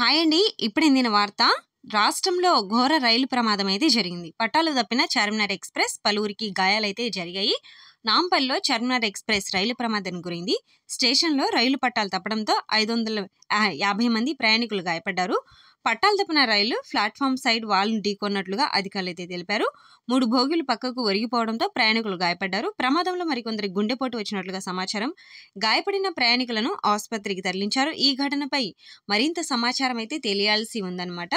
hi అండి ఇప్పుడు ఇందిన వార్త రాష్ట్రంలో ఘోర రైలు ప్రమాదం అయితే జరిగింది పట్టాలు తప్పిన చార్మినార్ ఎక్స్ప్రెస్ పలువురికి గాయాలైతే జరిగాయి నాంపల్లిలో చార్మినార్ ఎక్స్ప్రెస్ రైలు ప్రమాదం గురింది స్టేషన్లో రైలు పట్టాలు తప్పడంతో ఐదు వందల యాభై మంది ప్రయాణికులు గాయపడ్డారు పట్టాలు తప్పిన రైలు ప్లాట్ఫామ్ సైడ్ వాల్ను ఢీకొన్నట్లుగా అధికారులైతే తెలిపారు మూడు భోగిలు పక్కకు ఒరిగిపోవడంతో ప్రయాణికులు గాయపడ్డారు ప్రమాదంలో మరికొందరికి గుండెపోటు వచ్చినట్లుగా సమాచారం గాయపడిన ప్రయాణికులను ఆసుపత్రికి తరలించారు ఈ ఘటనపై మరింత సమాచారం అయితే తెలియాల్సి ఉందన్నమాట